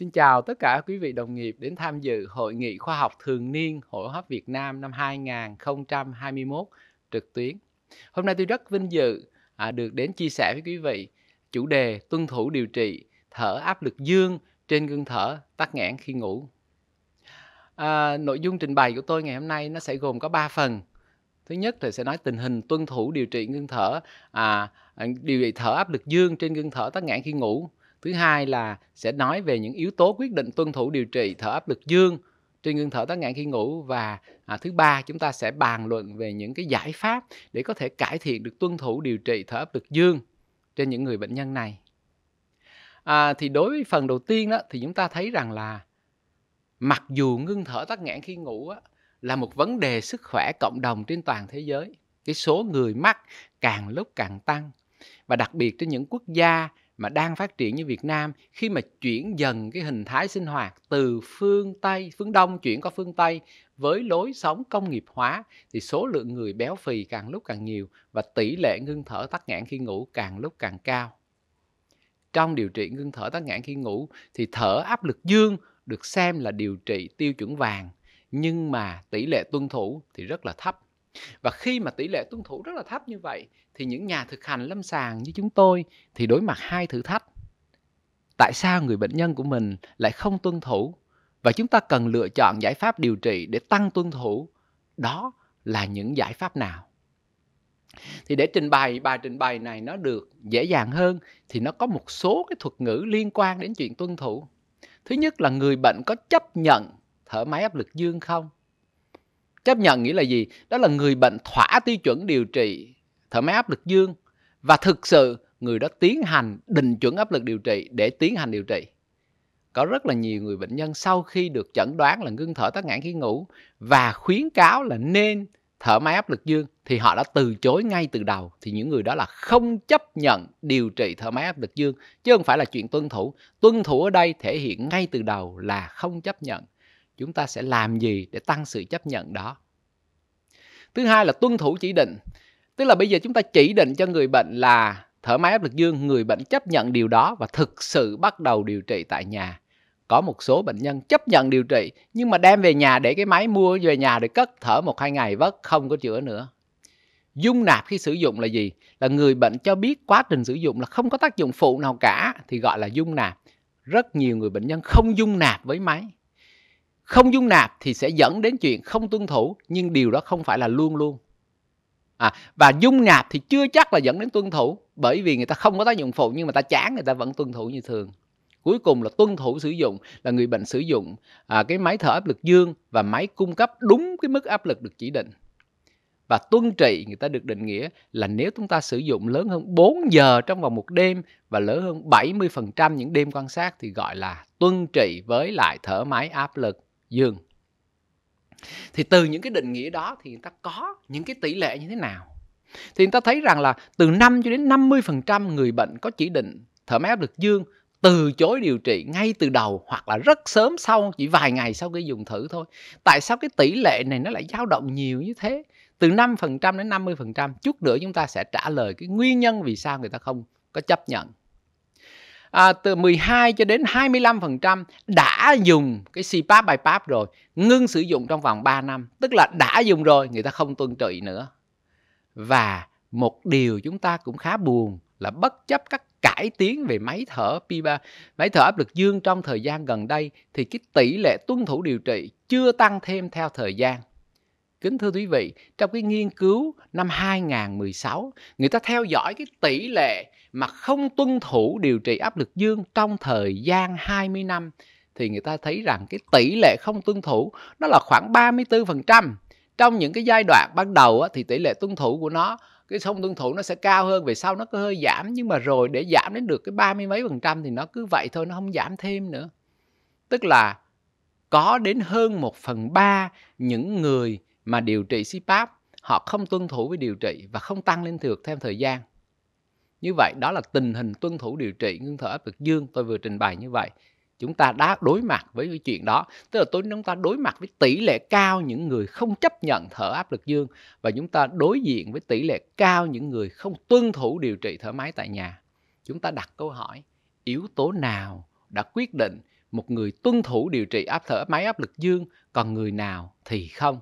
Xin chào tất cả quý vị đồng nghiệp đến tham dự Hội nghị khoa học thường niên Hội hấp Việt Nam năm 2021 trực tuyến. Hôm nay tôi rất vinh dự à, được đến chia sẻ với quý vị chủ đề tuân thủ điều trị thở áp lực dương trên gương thở tắc nghẽn khi ngủ. À, nội dung trình bày của tôi ngày hôm nay nó sẽ gồm có 3 phần. Thứ nhất thì sẽ nói tình hình tuân thủ điều trị ngưng thở, à, à, điều trị thở áp lực dương trên gương thở tắc nghẽn khi ngủ thứ hai là sẽ nói về những yếu tố quyết định tuân thủ điều trị thở áp lực dương trên ngưng thở tắc nghẽn khi ngủ và à, thứ ba chúng ta sẽ bàn luận về những cái giải pháp để có thể cải thiện được tuân thủ điều trị thở áp lực dương trên những người bệnh nhân này à, thì đối với phần đầu tiên đó thì chúng ta thấy rằng là mặc dù ngưng thở tắc nghẽn khi ngủ á, là một vấn đề sức khỏe cộng đồng trên toàn thế giới cái số người mắc càng lúc càng tăng và đặc biệt trên những quốc gia mà đang phát triển như Việt Nam khi mà chuyển dần cái hình thái sinh hoạt từ phương Tây, phương Đông chuyển qua phương Tây với lối sống công nghiệp hóa thì số lượng người béo phì càng lúc càng nhiều và tỷ lệ ngưng thở tắc nghẽn khi ngủ càng lúc càng cao. Trong điều trị ngưng thở tắc nghẽn khi ngủ thì thở áp lực dương được xem là điều trị tiêu chuẩn vàng nhưng mà tỷ lệ tuân thủ thì rất là thấp và khi mà tỷ lệ tuân thủ rất là thấp như vậy thì những nhà thực hành lâm sàng như chúng tôi thì đối mặt hai thử thách. Tại sao người bệnh nhân của mình lại không tuân thủ và chúng ta cần lựa chọn giải pháp điều trị để tăng tuân thủ đó là những giải pháp nào thì để trình bày bài trình bày này nó được dễ dàng hơn thì nó có một số cái thuật ngữ liên quan đến chuyện tuân thủ thứ nhất là người bệnh có chấp nhận thở máy áp lực dương không Chấp nhận nghĩa là gì? Đó là người bệnh thỏa tiêu chuẩn điều trị thở máy áp lực dương và thực sự người đó tiến hành định chuẩn áp lực điều trị để tiến hành điều trị. Có rất là nhiều người bệnh nhân sau khi được chẩn đoán là ngưng thở tắc nghẽn khi ngủ và khuyến cáo là nên thở máy áp lực dương thì họ đã từ chối ngay từ đầu thì những người đó là không chấp nhận điều trị thở máy áp lực dương chứ không phải là chuyện tuân thủ tuân thủ ở đây thể hiện ngay từ đầu là không chấp nhận chúng ta sẽ làm gì để tăng sự chấp nhận đó thứ hai là tuân thủ chỉ định tức là bây giờ chúng ta chỉ định cho người bệnh là thở máy áp lực dương người bệnh chấp nhận điều đó và thực sự bắt đầu điều trị tại nhà có một số bệnh nhân chấp nhận điều trị nhưng mà đem về nhà để cái máy mua về nhà để cất thở một hai ngày vất không có chữa nữa dung nạp khi sử dụng là gì là người bệnh cho biết quá trình sử dụng là không có tác dụng phụ nào cả thì gọi là dung nạp rất nhiều người bệnh nhân không dung nạp với máy không dung nạp thì sẽ dẫn đến chuyện không tuân thủ nhưng điều đó không phải là luôn luôn à, và dung nạp thì chưa chắc là dẫn đến tuân thủ bởi vì người ta không có tác dụng phụ nhưng mà ta chán người ta vẫn tuân thủ như thường cuối cùng là tuân thủ sử dụng là người bệnh sử dụng à, cái máy thở áp lực dương và máy cung cấp đúng cái mức áp lực được chỉ định và tuân trị người ta được định nghĩa là nếu chúng ta sử dụng lớn hơn 4 giờ trong vòng một đêm và lớn hơn 70% những đêm quan sát thì gọi là tuân trị với lại thở máy áp lực dương thì từ những cái định nghĩa đó thì người ta có những cái tỷ lệ như thế nào thì người ta thấy rằng là từ 5 cho đến 50% người bệnh có chỉ định thở máy áp lực dương từ chối điều trị ngay từ đầu hoặc là rất sớm sau chỉ vài ngày sau khi dùng thử thôi. Tại sao cái tỷ lệ này nó lại dao động nhiều như thế? Từ 5% đến 50%, chút nữa chúng ta sẽ trả lời cái nguyên nhân vì sao người ta không có chấp nhận à, từ 12 cho đến 25% đã dùng cái CPAP BiPAP rồi, ngưng sử dụng trong vòng 3 năm, tức là đã dùng rồi người ta không tuân trị nữa. Và một điều chúng ta cũng khá buồn là bất chấp các cải tiến về máy thở P3, máy thở áp lực dương trong thời gian gần đây thì cái tỷ lệ tuân thủ điều trị chưa tăng thêm theo thời gian. Kính thưa quý vị, trong cái nghiên cứu năm 2016, người ta theo dõi cái tỷ lệ mà không tuân thủ điều trị áp lực dương trong thời gian 20 năm thì người ta thấy rằng cái tỷ lệ không tuân thủ nó là khoảng 34%. Trong những cái giai đoạn ban đầu thì tỷ lệ tuân thủ của nó cái không tuân thủ nó sẽ cao hơn về sau nó có hơi giảm nhưng mà rồi để giảm đến được cái ba mươi mấy phần trăm thì nó cứ vậy thôi nó không giảm thêm nữa tức là có đến hơn một phần ba những người mà điều trị CPAP họ không tuân thủ với điều trị và không tăng lên được theo thời gian như vậy đó là tình hình tuân thủ điều trị ngưng thở áp lực dương tôi vừa trình bày như vậy. Chúng ta đã đối mặt với cái chuyện đó, tức là tối chúng ta đối mặt với tỷ lệ cao những người không chấp nhận thở áp lực dương và chúng ta đối diện với tỷ lệ cao những người không tuân thủ điều trị thở máy tại nhà. Chúng ta đặt câu hỏi yếu tố nào đã quyết định một người tuân thủ điều trị áp thở máy áp lực dương còn người nào thì không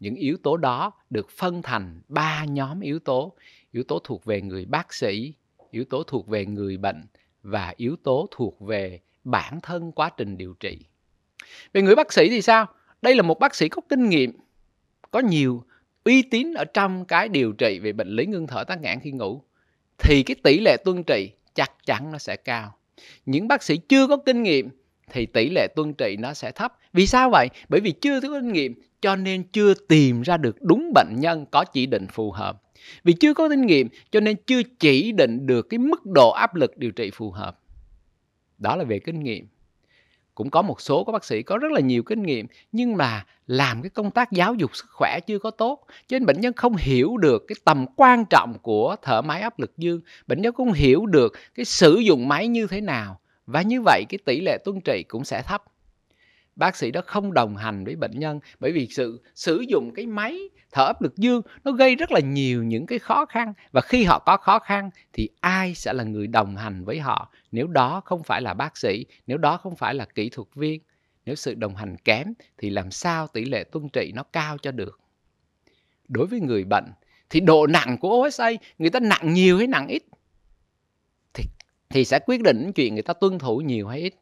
những yếu tố đó được phân thành ba nhóm yếu tố yếu tố thuộc về người bác sĩ yếu tố thuộc về người bệnh và yếu tố thuộc về bản thân quá trình điều trị về người bác sĩ thì sao đây là một bác sĩ có kinh nghiệm có nhiều uy tín ở trong cái điều trị về bệnh lý ngưng thở tắc nghẽn khi ngủ thì cái tỷ lệ tuân trị chắc chắn nó sẽ cao những bác sĩ chưa có kinh nghiệm thì tỷ lệ tuân trị nó sẽ thấp vì sao vậy bởi vì chưa có kinh nghiệm cho nên chưa tìm ra được đúng bệnh nhân có chỉ định phù hợp vì chưa có kinh nghiệm cho nên chưa chỉ định được cái mức độ áp lực điều trị phù hợp. Đó là về kinh nghiệm. Cũng có một số các bác sĩ có rất là nhiều kinh nghiệm nhưng mà làm cái công tác giáo dục sức khỏe chưa có tốt. Cho nên bệnh nhân không hiểu được cái tầm quan trọng của thở máy áp lực dương. Bệnh nhân không hiểu được cái sử dụng máy như thế nào. Và như vậy cái tỷ lệ tuân trị cũng sẽ thấp bác sĩ đó không đồng hành với bệnh nhân bởi vì sự sử dụng cái máy thở áp lực dương nó gây rất là nhiều những cái khó khăn và khi họ có khó khăn thì ai sẽ là người đồng hành với họ nếu đó không phải là bác sĩ nếu đó không phải là kỹ thuật viên nếu sự đồng hành kém thì làm sao tỷ lệ tuân trị nó cao cho được đối với người bệnh thì độ nặng của OSA người ta nặng nhiều hay nặng ít thì thì sẽ quyết định chuyện người ta tuân thủ nhiều hay ít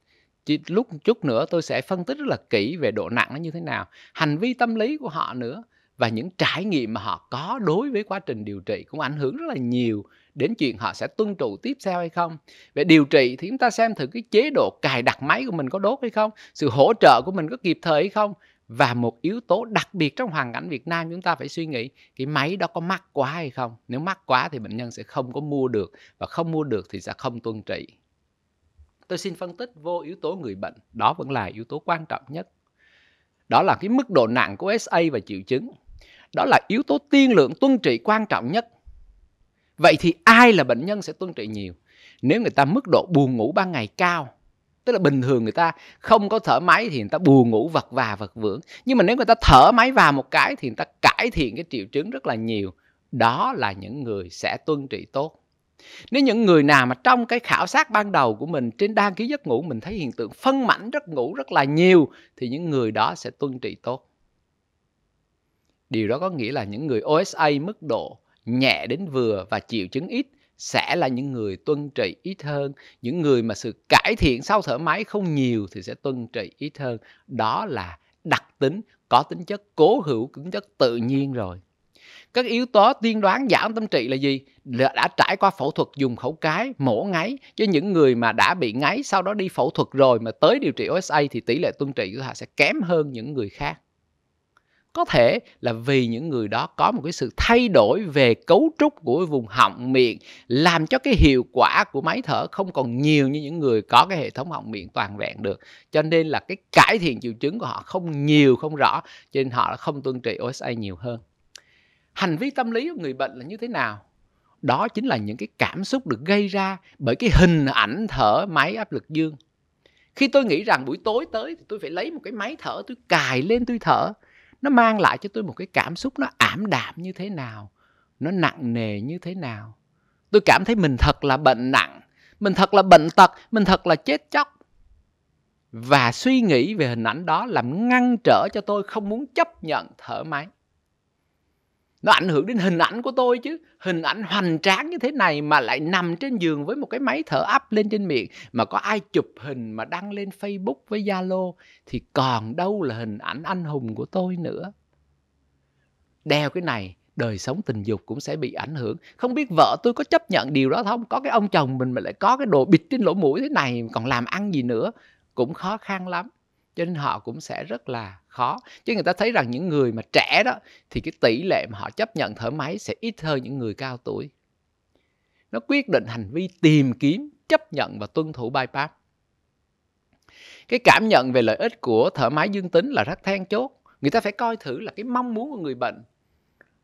chỉ lúc chút nữa tôi sẽ phân tích rất là kỹ về độ nặng nó như thế nào hành vi tâm lý của họ nữa và những trải nghiệm mà họ có đối với quá trình điều trị cũng ảnh hưởng rất là nhiều đến chuyện họ sẽ tuân trụ tiếp theo hay không về điều trị thì chúng ta xem thử cái chế độ cài đặt máy của mình có đốt hay không sự hỗ trợ của mình có kịp thời hay không và một yếu tố đặc biệt trong hoàn cảnh Việt Nam chúng ta phải suy nghĩ cái máy đó có mắc quá hay không nếu mắc quá thì bệnh nhân sẽ không có mua được và không mua được thì sẽ không tuân trị tôi xin phân tích vô yếu tố người bệnh đó vẫn là yếu tố quan trọng nhất đó là cái mức độ nặng của sa và triệu chứng đó là yếu tố tiên lượng tuân trị quan trọng nhất vậy thì ai là bệnh nhân sẽ tuân trị nhiều nếu người ta mức độ buồn ngủ ban ngày cao tức là bình thường người ta không có thở máy thì người ta buồn ngủ vật và vật vưởng nhưng mà nếu người ta thở máy vào một cái thì người ta cải thiện cái triệu chứng rất là nhiều đó là những người sẽ tuân trị tốt nếu những người nào mà trong cái khảo sát ban đầu của mình trên đăng ký giấc ngủ mình thấy hiện tượng phân mảnh rất ngủ rất là nhiều thì những người đó sẽ tuân trị tốt. Điều đó có nghĩa là những người OSA mức độ nhẹ đến vừa và triệu chứng ít sẽ là những người tuân trị ít hơn, những người mà sự cải thiện sau thở máy không nhiều thì sẽ tuân trị ít hơn. Đó là đặc tính có tính chất cố hữu, tính chất tự nhiên rồi các yếu tố tiên đoán giảm tâm trị là gì là đã trải qua phẫu thuật dùng khẩu cái mổ ngáy cho những người mà đã bị ngáy sau đó đi phẫu thuật rồi mà tới điều trị OSA thì tỷ lệ tuân trị của họ sẽ kém hơn những người khác có thể là vì những người đó có một cái sự thay đổi về cấu trúc của vùng họng miệng làm cho cái hiệu quả của máy thở không còn nhiều như những người có cái hệ thống họng miệng toàn vẹn được cho nên là cái cải thiện triệu chứng của họ không nhiều không rõ cho nên họ không tuân trị OSA nhiều hơn hành vi tâm lý của người bệnh là như thế nào đó chính là những cái cảm xúc được gây ra bởi cái hình ảnh thở máy áp lực dương khi tôi nghĩ rằng buổi tối tới thì tôi phải lấy một cái máy thở tôi cài lên tôi thở nó mang lại cho tôi một cái cảm xúc nó ảm đạm như thế nào nó nặng nề như thế nào tôi cảm thấy mình thật là bệnh nặng mình thật là bệnh tật mình thật là chết chóc và suy nghĩ về hình ảnh đó làm ngăn trở cho tôi không muốn chấp nhận thở máy nó ảnh hưởng đến hình ảnh của tôi chứ hình ảnh hoành tráng như thế này mà lại nằm trên giường với một cái máy thở áp lên trên miệng mà có ai chụp hình mà đăng lên facebook với zalo thì còn đâu là hình ảnh anh hùng của tôi nữa đeo cái này đời sống tình dục cũng sẽ bị ảnh hưởng không biết vợ tôi có chấp nhận điều đó không có cái ông chồng mình mà lại có cái đồ bịt trên lỗ mũi thế này còn làm ăn gì nữa cũng khó khăn lắm cho nên họ cũng sẽ rất là khó chứ người ta thấy rằng những người mà trẻ đó thì cái tỷ lệ mà họ chấp nhận thở máy sẽ ít hơn những người cao tuổi nó quyết định hành vi tìm kiếm chấp nhận và tuân thủ bypass cái cảm nhận về lợi ích của thở máy dương tính là rất then chốt người ta phải coi thử là cái mong muốn của người bệnh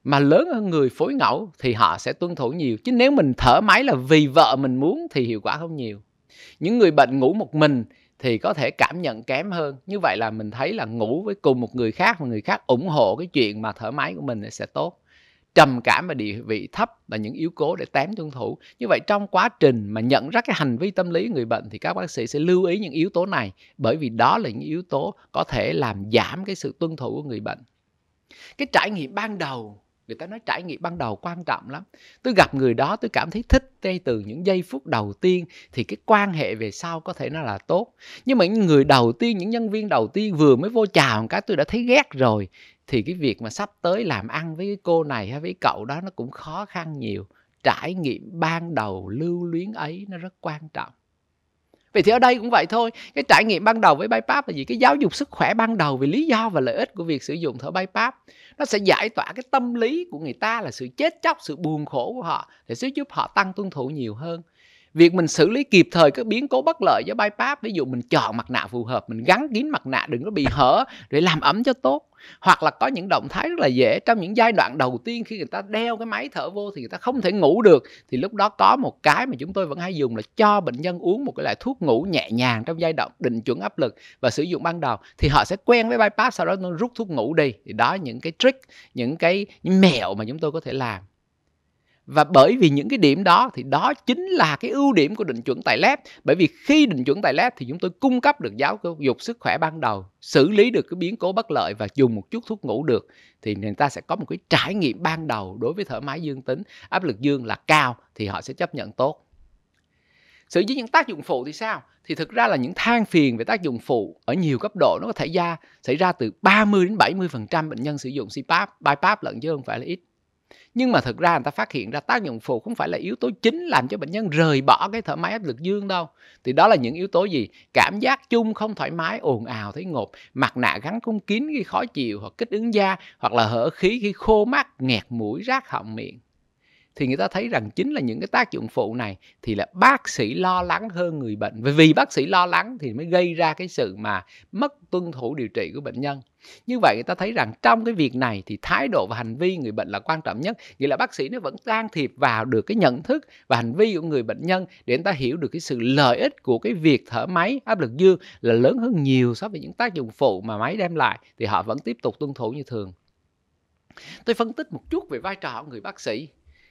mà lớn hơn người phối ngẫu thì họ sẽ tuân thủ nhiều chứ nếu mình thở máy là vì vợ mình muốn thì hiệu quả không nhiều những người bệnh ngủ một mình thì có thể cảm nhận kém hơn như vậy là mình thấy là ngủ với cùng một người khác và người khác ủng hộ cái chuyện mà thở máy của mình sẽ tốt trầm cảm và địa vị thấp là những yếu tố để tém tuân thủ như vậy trong quá trình mà nhận ra cái hành vi tâm lý người bệnh thì các bác sĩ sẽ lưu ý những yếu tố này bởi vì đó là những yếu tố có thể làm giảm cái sự tuân thủ của người bệnh cái trải nghiệm ban đầu người ta nói trải nghiệm ban đầu quan trọng lắm tôi gặp người đó tôi cảm thấy thích ngay từ những giây phút đầu tiên thì cái quan hệ về sau có thể nó là tốt nhưng mà những người đầu tiên những nhân viên đầu tiên vừa mới vô chào một cái tôi đã thấy ghét rồi thì cái việc mà sắp tới làm ăn với cái cô này hay với cậu đó nó cũng khó khăn nhiều trải nghiệm ban đầu lưu luyến ấy nó rất quan trọng Vậy thì ở đây cũng vậy thôi, cái trải nghiệm ban đầu với BiPAP là gì? Cái giáo dục sức khỏe ban đầu về lý do và lợi ích của việc sử dụng thở BiPAP. Nó sẽ giải tỏa cái tâm lý của người ta là sự chết chóc, sự buồn khổ của họ để sẽ giúp họ tăng tuân thủ nhiều hơn việc mình xử lý kịp thời các biến cố bất lợi do bypass ví dụ mình chọn mặt nạ phù hợp mình gắn kín mặt nạ đừng có bị hở để làm ấm cho tốt hoặc là có những động thái rất là dễ trong những giai đoạn đầu tiên khi người ta đeo cái máy thở vô thì người ta không thể ngủ được thì lúc đó có một cái mà chúng tôi vẫn hay dùng là cho bệnh nhân uống một cái loại thuốc ngủ nhẹ nhàng trong giai đoạn định chuẩn áp lực và sử dụng ban đầu thì họ sẽ quen với bypass sau đó nó rút thuốc ngủ đi thì đó những cái trick những cái những mẹo mà chúng tôi có thể làm và bởi vì những cái điểm đó thì đó chính là cái ưu điểm của định chuẩn tại lab bởi vì khi định chuẩn tại lab thì chúng tôi cung cấp được giáo dục sức khỏe ban đầu xử lý được cái biến cố bất lợi và dùng một chút thuốc ngủ được thì người ta sẽ có một cái trải nghiệm ban đầu đối với thở máy dương tính áp lực dương là cao thì họ sẽ chấp nhận tốt xử lý những tác dụng phụ thì sao thì thực ra là những than phiền về tác dụng phụ ở nhiều cấp độ nó có thể ra xảy ra từ 30 đến 70 bệnh nhân sử dụng CPAP, BiPAP lẫn chứ không phải là ít nhưng mà thực ra người ta phát hiện ra tác dụng phụ không phải là yếu tố chính làm cho bệnh nhân rời bỏ cái thở máy áp lực dương đâu thì đó là những yếu tố gì cảm giác chung không thoải mái ồn ào thấy ngột mặt nạ gắn cung kín khi khó chịu hoặc kích ứng da hoặc là hở khí khi khô mắt nghẹt mũi rác họng miệng thì người ta thấy rằng chính là những cái tác dụng phụ này thì là bác sĩ lo lắng hơn người bệnh vì vì bác sĩ lo lắng thì mới gây ra cái sự mà mất tuân thủ điều trị của bệnh nhân như vậy người ta thấy rằng trong cái việc này thì thái độ và hành vi người bệnh là quan trọng nhất nghĩa là bác sĩ nó vẫn can thiệp vào được cái nhận thức và hành vi của người bệnh nhân để người ta hiểu được cái sự lợi ích của cái việc thở máy áp lực dương là lớn hơn nhiều so với những tác dụng phụ mà máy đem lại thì họ vẫn tiếp tục tuân thủ như thường tôi phân tích một chút về vai trò của người bác sĩ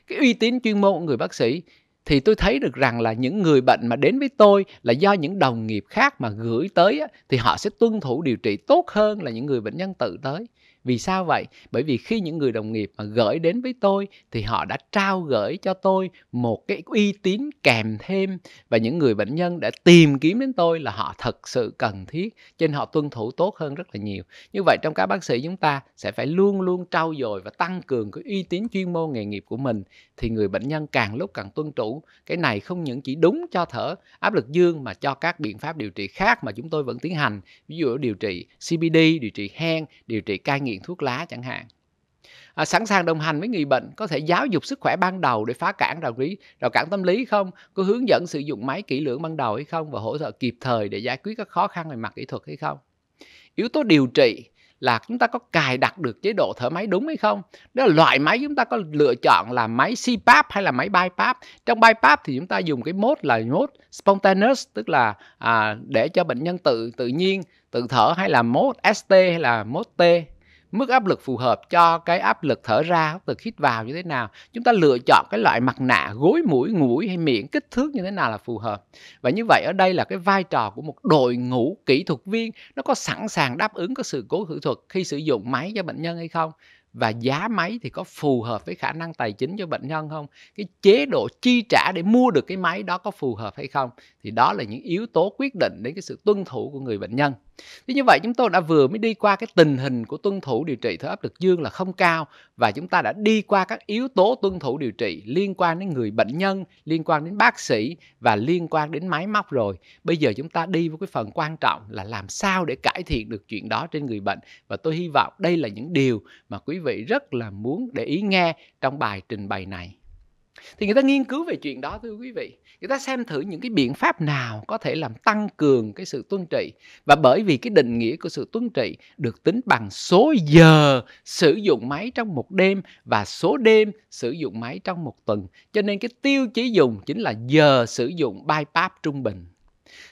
cái uy tín chuyên môn của người bác sĩ thì tôi thấy được rằng là những người bệnh mà đến với tôi là do những đồng nghiệp khác mà gửi tới thì họ sẽ tuân thủ điều trị tốt hơn là những người bệnh nhân tự tới vì sao vậy bởi vì khi những người đồng nghiệp mà gửi đến với tôi thì họ đã trao gửi cho tôi một cái uy tín kèm thêm và những người bệnh nhân đã tìm kiếm đến tôi là họ thật sự cần thiết cho nên họ tuân thủ tốt hơn rất là nhiều như vậy trong các bác sĩ chúng ta sẽ phải luôn luôn trau dồi và tăng cường cái uy tín chuyên môn nghề nghiệp của mình thì người bệnh nhân càng lúc càng tuân thủ cái này không những chỉ đúng cho thở áp lực dương mà cho các biện pháp điều trị khác mà chúng tôi vẫn tiến hành ví dụ điều trị CBD điều trị hen điều trị cai nghiện nghiện thuốc lá chẳng hạn à, sẵn sàng đồng hành với người bệnh có thể giáo dục sức khỏe ban đầu để phá cản rào lý rào cản tâm lý không có hướng dẫn sử dụng máy kỹ lưỡng ban đầu hay không và hỗ trợ kịp thời để giải quyết các khó khăn về mặt kỹ thuật hay không yếu tố điều trị là chúng ta có cài đặt được chế độ thở máy đúng hay không đó là loại máy chúng ta có lựa chọn là máy CPAP hay là máy BiPAP trong BiPAP thì chúng ta dùng cái mốt là mốt spontaneous tức là à, để cho bệnh nhân tự tự nhiên tự thở hay là mốt ST hay là mốt T mức áp lực phù hợp cho cái áp lực thở ra từ lực hít vào như thế nào chúng ta lựa chọn cái loại mặt nạ gối mũi mũi hay miệng kích thước như thế nào là phù hợp và như vậy ở đây là cái vai trò của một đội ngũ kỹ thuật viên nó có sẵn sàng đáp ứng các sự cố kỹ thuật khi sử dụng máy cho bệnh nhân hay không và giá máy thì có phù hợp với khả năng tài chính cho bệnh nhân không cái chế độ chi trả để mua được cái máy đó có phù hợp hay không thì đó là những yếu tố quyết định đến cái sự tuân thủ của người bệnh nhân Thế như vậy chúng tôi đã vừa mới đi qua cái tình hình của tuân thủ điều trị thở áp lực dương là không cao và chúng ta đã đi qua các yếu tố tuân thủ điều trị liên quan đến người bệnh nhân, liên quan đến bác sĩ và liên quan đến máy móc rồi. Bây giờ chúng ta đi với cái phần quan trọng là làm sao để cải thiện được chuyện đó trên người bệnh và tôi hy vọng đây là những điều mà quý vị rất là muốn để ý nghe trong bài trình bày này thì người ta nghiên cứu về chuyện đó thưa quý vị người ta xem thử những cái biện pháp nào có thể làm tăng cường cái sự tuân trị và bởi vì cái định nghĩa của sự tuân trị được tính bằng số giờ sử dụng máy trong một đêm và số đêm sử dụng máy trong một tuần cho nên cái tiêu chí dùng chính là giờ sử dụng bypass trung bình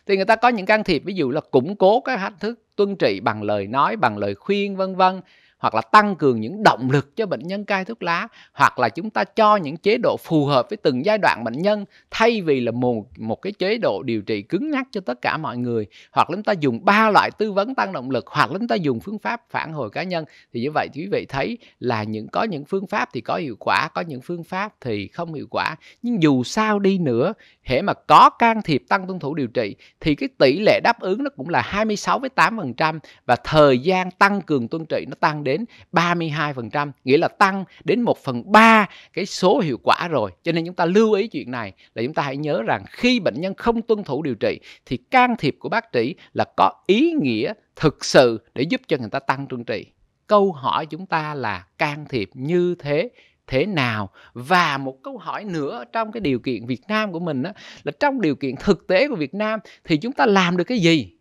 thì người ta có những can thiệp ví dụ là củng cố các thách thức tuân trị bằng lời nói bằng lời khuyên vân vân hoặc là tăng cường những động lực cho bệnh nhân cai thuốc lá hoặc là chúng ta cho những chế độ phù hợp với từng giai đoạn bệnh nhân thay vì là một một cái chế độ điều trị cứng nhắc cho tất cả mọi người hoặc là chúng ta dùng ba loại tư vấn tăng động lực hoặc là chúng ta dùng phương pháp phản hồi cá nhân thì như vậy thì quý vị thấy là những có những phương pháp thì có hiệu quả có những phương pháp thì không hiệu quả nhưng dù sao đi nữa hễ mà có can thiệp tăng tuân thủ điều trị thì cái tỷ lệ đáp ứng nó cũng là 26 với 8% và thời gian tăng cường tuân trị nó tăng đến 32%, nghĩa là tăng đến 1 phần 3 cái số hiệu quả rồi. Cho nên chúng ta lưu ý chuyện này là chúng ta hãy nhớ rằng khi bệnh nhân không tuân thủ điều trị thì can thiệp của bác sĩ là có ý nghĩa thực sự để giúp cho người ta tăng trung trị. Câu hỏi chúng ta là can thiệp như thế thế nào và một câu hỏi nữa trong cái điều kiện Việt Nam của mình đó, là trong điều kiện thực tế của Việt Nam thì chúng ta làm được cái gì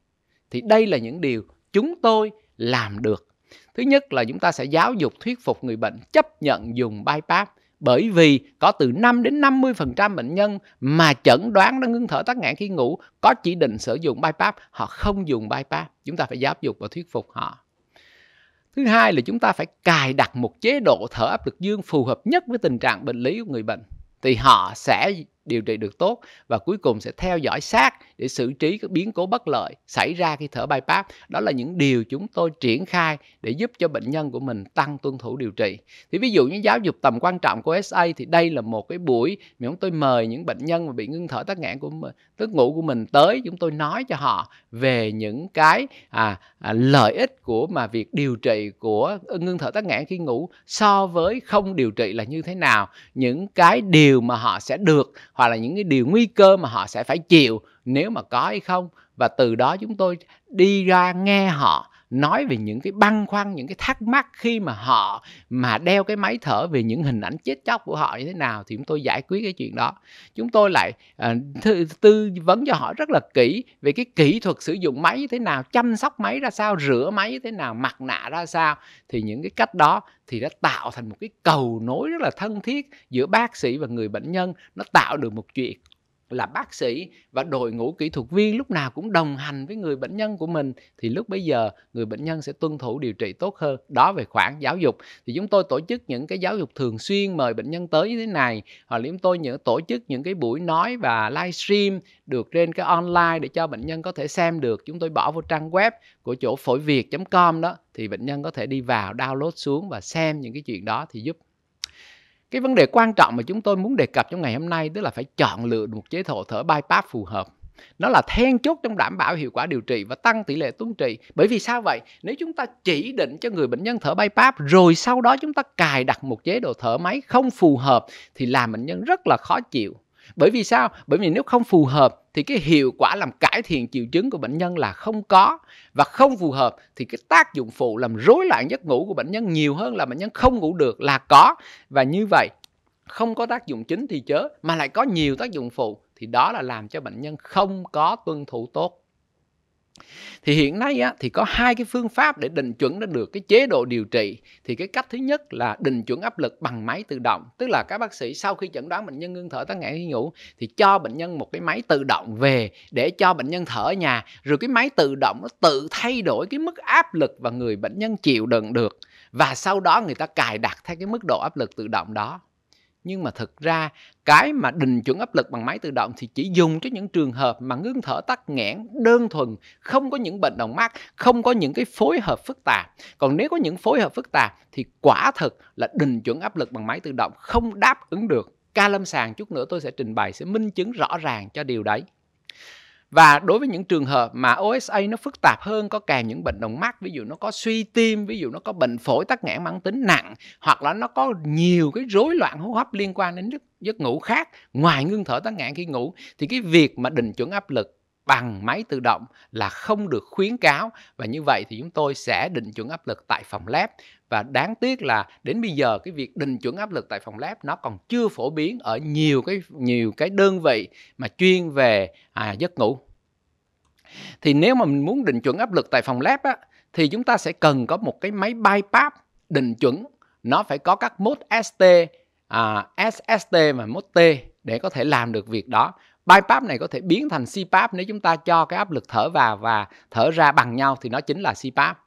thì đây là những điều chúng tôi làm được Thứ nhất là chúng ta sẽ giáo dục thuyết phục người bệnh chấp nhận dùng BiPAP bởi vì có từ 5 đến 50% bệnh nhân mà chẩn đoán đã ngưng thở tắc nghẽn khi ngủ có chỉ định sử dụng BiPAP họ không dùng BiPAP Chúng ta phải giáo dục và thuyết phục họ. Thứ hai là chúng ta phải cài đặt một chế độ thở áp lực dương phù hợp nhất với tình trạng bệnh lý của người bệnh thì họ sẽ điều trị được tốt và cuối cùng sẽ theo dõi sát để xử trí các biến cố bất lợi xảy ra khi thở bypass. Đó là những điều chúng tôi triển khai để giúp cho bệnh nhân của mình tăng tuân thủ điều trị. Thì ví dụ như giáo dục tầm quan trọng của SA thì đây là một cái buổi mà chúng tôi mời những bệnh nhân mà bị ngưng thở tắc nghẽn của mình, tức ngủ của mình tới chúng tôi nói cho họ về những cái à, à, lợi ích của mà việc điều trị của ngưng thở tắc nghẽn khi ngủ so với không điều trị là như thế nào, những cái điều mà họ sẽ được hoặc là những cái điều nguy cơ mà họ sẽ phải chịu nếu mà có hay không và từ đó chúng tôi đi ra nghe họ nói về những cái băn khoăn những cái thắc mắc khi mà họ mà đeo cái máy thở về những hình ảnh chết chóc của họ như thế nào thì chúng tôi giải quyết cái chuyện đó chúng tôi lại ờ, tư, tư vấn cho họ rất là kỹ về cái kỹ thuật sử dụng máy như thế nào chăm sóc máy ra sao rửa máy như thế nào mặt nạ ra sao thì những cái cách đó thì đã tạo thành một cái cầu nối rất là thân thiết giữa bác sĩ và người bệnh nhân nó tạo được một chuyện là bác sĩ và đội ngũ kỹ thuật viên lúc nào cũng đồng hành với người bệnh nhân của mình thì lúc bây giờ người bệnh nhân sẽ tuân thủ điều trị tốt hơn đó về khoản giáo dục thì chúng tôi tổ chức những cái giáo dục thường xuyên mời bệnh nhân tới như thế này hoặc là chúng tôi những tổ chức những cái buổi nói và livestream được trên cái online để cho bệnh nhân có thể xem được chúng tôi bỏ vào trang web của chỗ phổi việt com đó thì bệnh nhân có thể đi vào download xuống và xem những cái chuyện đó thì giúp cái vấn đề quan trọng mà chúng tôi muốn đề cập trong ngày hôm nay tức là phải chọn lựa một chế độ thở bypass phù hợp nó là then chốt trong đảm bảo hiệu quả điều trị và tăng tỷ lệ tuân trị bởi vì sao vậy nếu chúng ta chỉ định cho người bệnh nhân thở bypass rồi sau đó chúng ta cài đặt một chế độ thở máy không phù hợp thì làm bệnh nhân rất là khó chịu bởi vì sao bởi vì nếu không phù hợp thì cái hiệu quả làm cải thiện triệu chứng của bệnh nhân là không có và không phù hợp thì cái tác dụng phụ làm rối loạn giấc ngủ của bệnh nhân nhiều hơn là bệnh nhân không ngủ được là có và như vậy không có tác dụng chính thì chớ mà lại có nhiều tác dụng phụ thì đó là làm cho bệnh nhân không có tuân thủ tốt thì hiện nay á, thì có hai cái phương pháp để định chuẩn được cái chế độ điều trị thì cái cách thứ nhất là định chuẩn áp lực bằng máy tự động tức là các bác sĩ sau khi chẩn đoán bệnh nhân ngưng thở tắc nghẽn khi ngủ thì cho bệnh nhân một cái máy tự động về để cho bệnh nhân thở ở nhà rồi cái máy tự động nó tự thay đổi cái mức áp lực và người bệnh nhân chịu đựng được và sau đó người ta cài đặt theo cái mức độ áp lực tự động đó nhưng mà thực ra cái mà đình chuẩn áp lực bằng máy tự động thì chỉ dùng cho những trường hợp mà ngưng thở tắc nghẽn đơn thuần không có những bệnh động mắt không có những cái phối hợp phức tạp còn nếu có những phối hợp phức tạp thì quả thực là đình chuẩn áp lực bằng máy tự động không đáp ứng được ca lâm sàng chút nữa tôi sẽ trình bày sẽ minh chứng rõ ràng cho điều đấy và đối với những trường hợp mà OSA nó phức tạp hơn có kèm những bệnh đồng mắt ví dụ nó có suy tim ví dụ nó có bệnh phổi tắc nghẽn mãn tính nặng hoặc là nó có nhiều cái rối loạn hô hấp liên quan đến giấc ngủ khác ngoài ngưng thở tắc nghẽn khi ngủ thì cái việc mà định chuẩn áp lực bằng máy tự động là không được khuyến cáo và như vậy thì chúng tôi sẽ định chuẩn áp lực tại phòng lab và đáng tiếc là đến bây giờ cái việc định chuẩn áp lực tại phòng lab nó còn chưa phổ biến ở nhiều cái nhiều cái đơn vị mà chuyên về à, giấc ngủ thì nếu mà mình muốn định chuẩn áp lực tại phòng lab á, thì chúng ta sẽ cần có một cái máy bypass định chuẩn nó phải có các mốt ST à, SST và mốt T để có thể làm được việc đó BiPAP này có thể biến thành CPAP nếu chúng ta cho cái áp lực thở vào và thở ra bằng nhau thì nó chính là CPAP.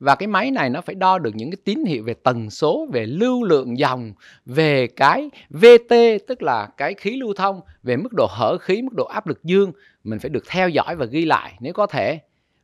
Và cái máy này nó phải đo được những cái tín hiệu về tần số, về lưu lượng dòng, về cái VT tức là cái khí lưu thông, về mức độ hở khí, mức độ áp lực dương mình phải được theo dõi và ghi lại nếu có thể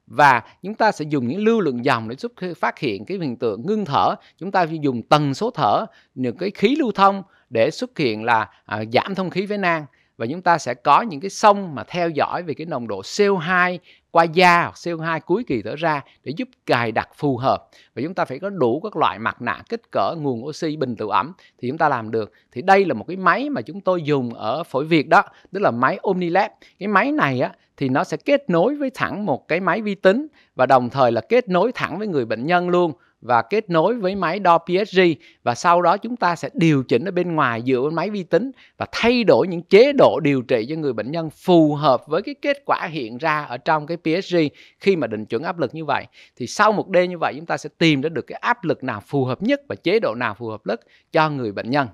và chúng ta sẽ dùng những lưu lượng dòng để giúp phát hiện cái hiện tượng ngưng thở chúng ta dùng tần số thở những cái khí lưu thông để xuất hiện là à, giảm thông khí với nang và chúng ta sẽ có những cái sông mà theo dõi về cái nồng độ CO2 qua da hoặc CO2 cuối kỳ thở ra để giúp cài đặt phù hợp và chúng ta phải có đủ các loại mặt nạ kích cỡ nguồn oxy bình tự ẩm thì chúng ta làm được thì đây là một cái máy mà chúng tôi dùng ở phổi Việt đó tức là máy Omnilab cái máy này á thì nó sẽ kết nối với thẳng một cái máy vi tính và đồng thời là kết nối thẳng với người bệnh nhân luôn và kết nối với máy đo PSG và sau đó chúng ta sẽ điều chỉnh ở bên ngoài dựa vào máy vi tính và thay đổi những chế độ điều trị cho người bệnh nhân phù hợp với cái kết quả hiện ra ở trong cái PSG khi mà định chuẩn áp lực như vậy thì sau một đêm như vậy chúng ta sẽ tìm ra được cái áp lực nào phù hợp nhất và chế độ nào phù hợp nhất cho người bệnh nhân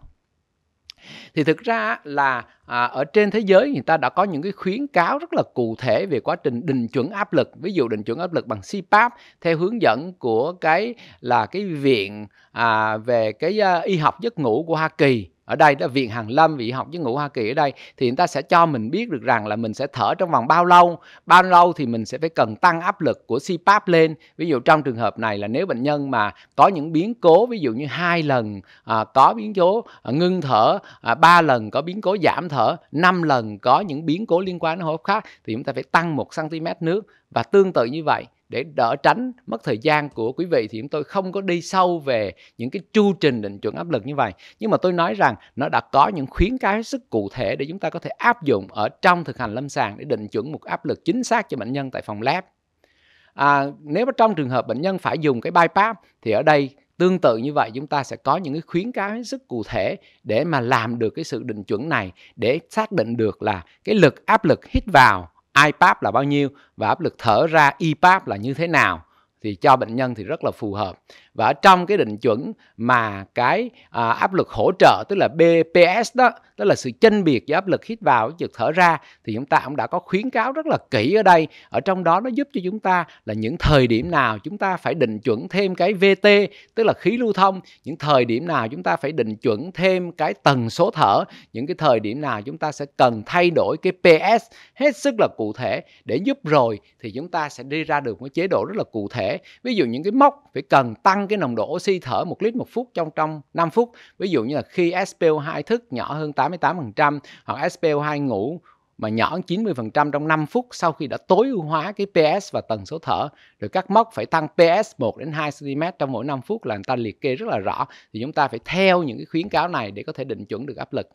thì thực ra là à, ở trên thế giới người ta đã có những cái khuyến cáo rất là cụ thể về quá trình định chuẩn áp lực ví dụ định chuẩn áp lực bằng CPAP theo hướng dẫn của cái là cái viện à, về cái uh, y học giấc ngủ của Hoa Kỳ ở đây là viện hàn lâm vị học với ngũ hoa kỳ ở đây thì người ta sẽ cho mình biết được rằng là mình sẽ thở trong vòng bao lâu bao lâu thì mình sẽ phải cần tăng áp lực của cpap lên ví dụ trong trường hợp này là nếu bệnh nhân mà có những biến cố ví dụ như hai lần à, có biến cố à, ngưng thở à, ba lần có biến cố giảm thở năm lần có những biến cố liên quan đến hô hấp khác thì chúng ta phải tăng một cm nước và tương tự như vậy để đỡ tránh mất thời gian của quý vị thì chúng tôi không có đi sâu về những cái chu trình định chuẩn áp lực như vậy nhưng mà tôi nói rằng nó đã có những khuyến cáo rất cụ thể để chúng ta có thể áp dụng ở trong thực hành lâm sàng để định chuẩn một áp lực chính xác cho bệnh nhân tại phòng lab à, nếu mà trong trường hợp bệnh nhân phải dùng cái bypass thì ở đây tương tự như vậy chúng ta sẽ có những cái khuyến cáo rất cụ thể để mà làm được cái sự định chuẩn này để xác định được là cái lực áp lực hít vào IPAP là bao nhiêu và áp lực thở ra EPAP là như thế nào thì cho bệnh nhân thì rất là phù hợp và ở trong cái định chuẩn mà cái à, áp lực hỗ trợ tức là BPS đó tức là sự chênh biệt giữa áp lực hít vào với và thở ra thì chúng ta cũng đã có khuyến cáo rất là kỹ ở đây ở trong đó nó giúp cho chúng ta là những thời điểm nào chúng ta phải định chuẩn thêm cái VT tức là khí lưu thông những thời điểm nào chúng ta phải định chuẩn thêm cái tần số thở những cái thời điểm nào chúng ta sẽ cần thay đổi cái PS hết sức là cụ thể để giúp rồi thì chúng ta sẽ đi ra được một chế độ rất là cụ thể ví dụ những cái mốc phải cần tăng cái nồng độ oxy thở một lít một phút trong trong 5 phút. Ví dụ như là khi SPO2 thức nhỏ hơn 88% hoặc SPO2 ngủ mà nhỏ hơn 90% trong 5 phút sau khi đã tối ưu hóa cái PS và tần số thở. Rồi các mốc phải tăng PS 1 đến 2 cm trong mỗi 5 phút là người ta liệt kê rất là rõ. Thì chúng ta phải theo những cái khuyến cáo này để có thể định chuẩn được áp lực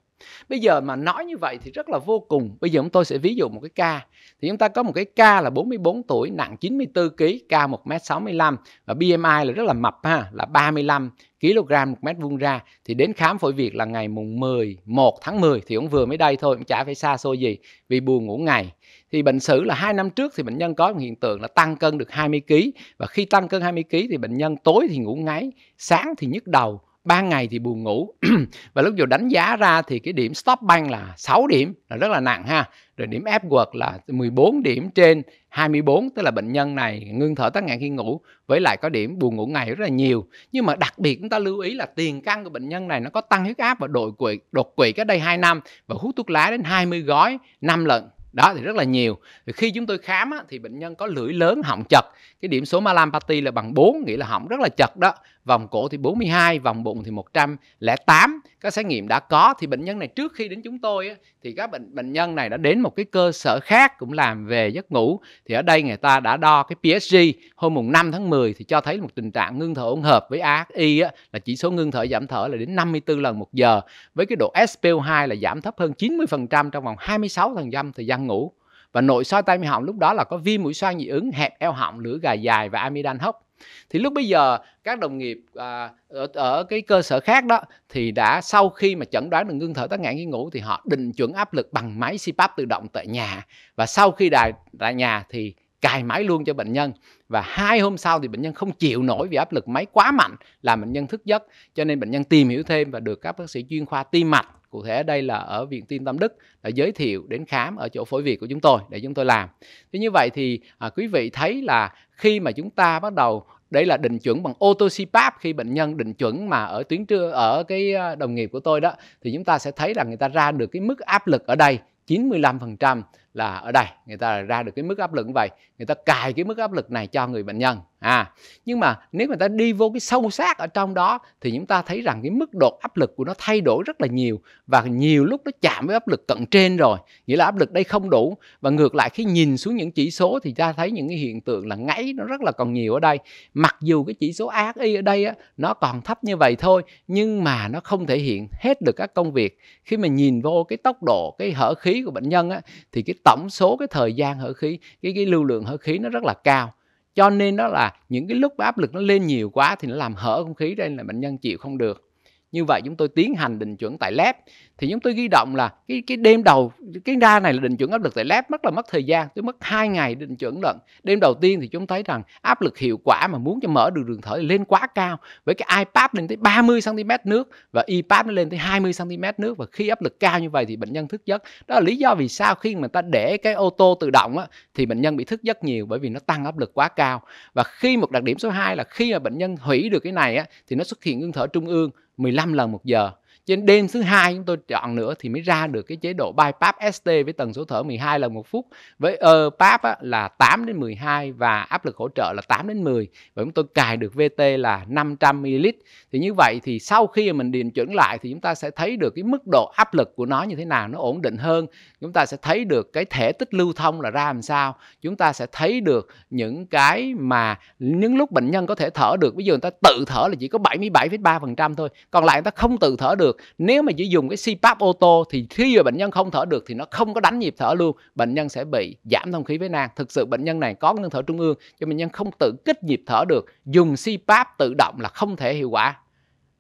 bây giờ mà nói như vậy thì rất là vô cùng bây giờ chúng tôi sẽ ví dụ một cái ca thì chúng ta có một cái ca là 44 tuổi nặng 94 kg ca 1m65 và BMI là rất là mập ha là 35 kg một mét vuông ra thì đến khám phổi Việt là ngày mùng 11 tháng 10 thì ông vừa mới đây thôi cũng chả phải xa xôi gì vì buồn ngủ ngày thì bệnh sử là hai năm trước thì bệnh nhân có một hiện tượng là tăng cân được 20 kg và khi tăng cân 20 kg thì bệnh nhân tối thì ngủ ngáy sáng thì nhức đầu ban ngày thì buồn ngủ và lúc vừa đánh giá ra thì cái điểm stop bank là 6 điểm là rất là nặng ha rồi điểm ép quật là 14 điểm trên 24 tức là bệnh nhân này ngưng thở tắc nghẽn khi ngủ với lại có điểm buồn ngủ ngày rất là nhiều nhưng mà đặc biệt chúng ta lưu ý là tiền căn của bệnh nhân này nó có tăng huyết áp và đột quỵ đột quỵ cách đây 2 năm và hút thuốc lá đến 20 gói 5 lần đó thì rất là nhiều thì khi chúng tôi khám á, thì bệnh nhân có lưỡi lớn họng chật cái điểm số malampati là bằng 4 nghĩa là họng rất là chật đó vòng cổ thì 42, vòng bụng thì 108. Các xét nghiệm đã có thì bệnh nhân này trước khi đến chúng tôi thì các bệnh bệnh nhân này đã đến một cái cơ sở khác cũng làm về giấc ngủ. Thì ở đây người ta đã đo cái PSG hôm mùng 5 tháng 10 thì cho thấy một tình trạng ngưng thở hỗn hợp với AHI là chỉ số ngưng thở giảm thở là đến 54 lần một giờ với cái độ SpO2 là giảm thấp hơn 90% trong vòng 26 thời gian thời gian ngủ và nội soi tai mũi họng lúc đó là có viêm mũi xoang dị ứng hẹp eo họng lưỡi gà dài và amidan hốc thì lúc bây giờ các đồng nghiệp à, ở, ở cái cơ sở khác đó thì đã sau khi mà chẩn đoán được ngưng thở tắc nghẽn khi ngủ thì họ định chuẩn áp lực bằng máy CPAP tự động tại nhà và sau khi đài tại nhà thì cài máy luôn cho bệnh nhân và hai hôm sau thì bệnh nhân không chịu nổi vì áp lực máy quá mạnh làm bệnh nhân thức giấc cho nên bệnh nhân tìm hiểu thêm và được các bác sĩ chuyên khoa tim mạch cụ thể ở đây là ở viện tim Tâm Đức đã giới thiệu đến khám ở chỗ phổi Việt của chúng tôi để chúng tôi làm. Thế như vậy thì à, quý vị thấy là khi mà chúng ta bắt đầu đây là định chuẩn bằng autocipap khi bệnh nhân định chuẩn mà ở tuyến trưa ở cái à, đồng nghiệp của tôi đó thì chúng ta sẽ thấy là người ta ra được cái mức áp lực ở đây 95% là ở đây người ta ra được cái mức áp lực như vậy người ta cài cái mức áp lực này cho người bệnh nhân à nhưng mà nếu mà ta đi vô cái sâu sát ở trong đó thì chúng ta thấy rằng cái mức độ áp lực của nó thay đổi rất là nhiều và nhiều lúc nó chạm với áp lực cận trên rồi nghĩa là áp lực đây không đủ và ngược lại khi nhìn xuống những chỉ số thì ta thấy những cái hiện tượng là ngáy nó rất là còn nhiều ở đây mặc dù cái chỉ số ASI ở đây á, nó còn thấp như vậy thôi nhưng mà nó không thể hiện hết được các công việc khi mà nhìn vô cái tốc độ cái hở khí của bệnh nhân á, thì cái tổng số cái thời gian hở khí cái cái lưu lượng hở khí nó rất là cao cho nên đó là những cái lúc áp lực nó lên nhiều quá thì nó làm hở không khí đây là bệnh nhân chịu không được như vậy chúng tôi tiến hành định chuẩn tại lab thì chúng tôi ghi động là cái cái đêm đầu cái ra này là định chuẩn áp lực tại lab rất là mất thời gian tôi mất hai ngày định chuẩn lận đêm đầu tiên thì chúng thấy rằng áp lực hiệu quả mà muốn cho mở được đường thở lên quá cao với cái ipad lên tới 30 cm nước và ipad nó lên tới 20 cm nước và khi áp lực cao như vậy thì bệnh nhân thức giấc đó là lý do vì sao khi mà ta để cái ô tô tự động á, thì bệnh nhân bị thức giấc nhiều bởi vì nó tăng áp lực quá cao và khi một đặc điểm số 2 là khi mà bệnh nhân hủy được cái này á, thì nó xuất hiện ngưng thở trung ương 15 lần một giờ trên đêm thứ hai chúng tôi chọn nữa thì mới ra được cái chế độ bypass ST với tần số thở 12 lần một phút với ERPAP ờ, là 8 đến 12 và áp lực hỗ trợ là 8 đến 10 và chúng tôi cài được VT là 500 ml thì như vậy thì sau khi mình điều chỉnh lại thì chúng ta sẽ thấy được cái mức độ áp lực của nó như thế nào nó ổn định hơn chúng ta sẽ thấy được cái thể tích lưu thông là ra làm sao chúng ta sẽ thấy được những cái mà những lúc bệnh nhân có thể thở được bây giờ người ta tự thở là chỉ có 77,3% thôi còn lại người ta không tự thở được nếu mà chỉ dùng cái CPAP ô tô thì khi mà bệnh nhân không thở được thì nó không có đánh nhịp thở luôn bệnh nhân sẽ bị giảm thông khí với nang thực sự bệnh nhân này có ngưng thở trung ương cho bệnh nhân không tự kích nhịp thở được dùng CPAP tự động là không thể hiệu quả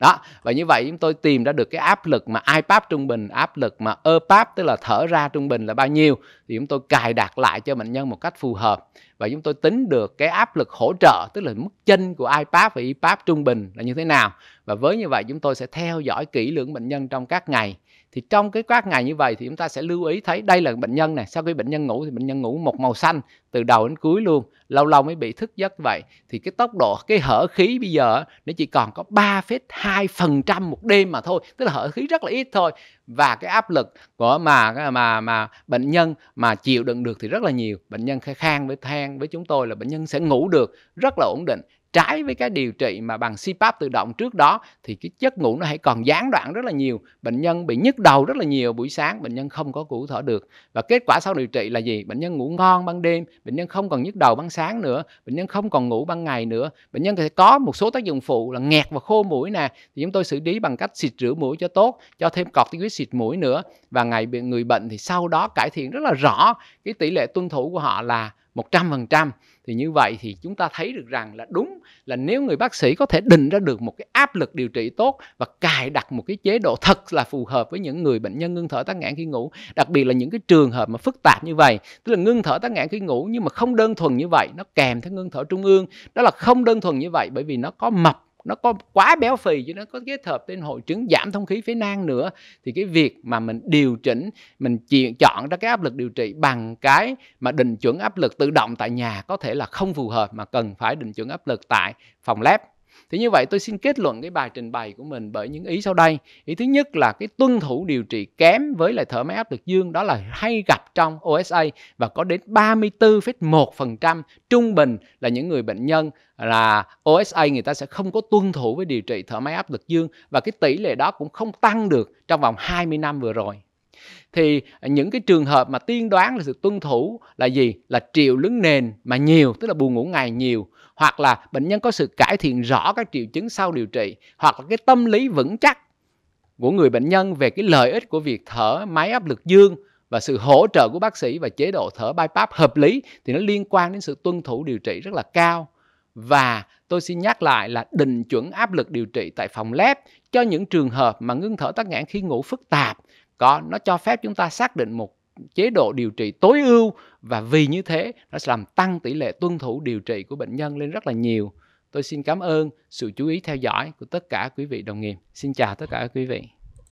đó và như vậy chúng tôi tìm ra được cái áp lực mà ipap trung bình áp lực mà epap tức là thở ra trung bình là bao nhiêu thì chúng tôi cài đặt lại cho bệnh nhân một cách phù hợp và chúng tôi tính được cái áp lực hỗ trợ tức là mức chân của ipap và epap trung bình là như thế nào và với như vậy chúng tôi sẽ theo dõi kỹ lưỡng bệnh nhân trong các ngày thì trong cái các ngày như vậy thì chúng ta sẽ lưu ý thấy đây là bệnh nhân này sau khi bệnh nhân ngủ thì bệnh nhân ngủ một màu xanh từ đầu đến cuối luôn lâu lâu mới bị thức giấc vậy thì cái tốc độ cái hở khí bây giờ nó chỉ còn có 3,2 phần trăm một đêm mà thôi tức là hở khí rất là ít thôi và cái áp lực của mà mà mà bệnh nhân mà chịu đựng được thì rất là nhiều bệnh nhân khai khang với than với chúng tôi là bệnh nhân sẽ ngủ được rất là ổn định trái với cái điều trị mà bằng CPAP tự động trước đó thì cái chất ngủ nó hãy còn gián đoạn rất là nhiều bệnh nhân bị nhức đầu rất là nhiều buổi sáng bệnh nhân không có cũ thở được và kết quả sau điều trị là gì bệnh nhân ngủ ngon ban đêm bệnh nhân không còn nhức đầu ban sáng nữa bệnh nhân không còn ngủ ban ngày nữa bệnh nhân có một số tác dụng phụ là nghẹt và khô mũi nè thì chúng tôi xử lý bằng cách xịt rửa mũi cho tốt cho thêm cọt huyết xịt mũi nữa và ngày người bệnh thì sau đó cải thiện rất là rõ cái tỷ lệ tuân thủ của họ là 100% thì như vậy thì chúng ta thấy được rằng là đúng là nếu người bác sĩ có thể định ra được một cái áp lực điều trị tốt và cài đặt một cái chế độ thật là phù hợp với những người bệnh nhân ngưng thở tắc nghẽn khi ngủ, đặc biệt là những cái trường hợp mà phức tạp như vậy, tức là ngưng thở tắc nghẽn khi ngủ nhưng mà không đơn thuần như vậy, nó kèm theo ngưng thở trung ương, đó là không đơn thuần như vậy bởi vì nó có mập nó có quá béo phì chứ nó có kết hợp đến hội chứng giảm thông khí phế nang nữa thì cái việc mà mình điều chỉnh mình chọn ra cái áp lực điều trị bằng cái mà định chuẩn áp lực tự động tại nhà có thể là không phù hợp mà cần phải định chuẩn áp lực tại phòng lab thì như vậy tôi xin kết luận cái bài trình bày của mình bởi những ý sau đây. Ý thứ nhất là cái tuân thủ điều trị kém với lại thở máy áp lực dương đó là hay gặp trong OSA và có đến 34,1% trung bình là những người bệnh nhân là OSA người ta sẽ không có tuân thủ với điều trị thở máy áp lực dương và cái tỷ lệ đó cũng không tăng được trong vòng 20 năm vừa rồi thì những cái trường hợp mà tiên đoán là sự tuân thủ là gì là triệu chứng nền mà nhiều tức là buồn ngủ ngày nhiều hoặc là bệnh nhân có sự cải thiện rõ các triệu chứng sau điều trị hoặc là cái tâm lý vững chắc của người bệnh nhân về cái lợi ích của việc thở máy áp lực dương và sự hỗ trợ của bác sĩ và chế độ thở bypass hợp lý thì nó liên quan đến sự tuân thủ điều trị rất là cao và tôi xin nhắc lại là định chuẩn áp lực điều trị tại phòng lab cho những trường hợp mà ngưng thở tắc nghẽn khi ngủ phức tạp có nó cho phép chúng ta xác định một chế độ điều trị tối ưu và vì như thế nó sẽ làm tăng tỷ lệ tuân thủ điều trị của bệnh nhân lên rất là nhiều. Tôi xin cảm ơn sự chú ý theo dõi của tất cả quý vị đồng nghiệp. Xin chào tất cả quý vị.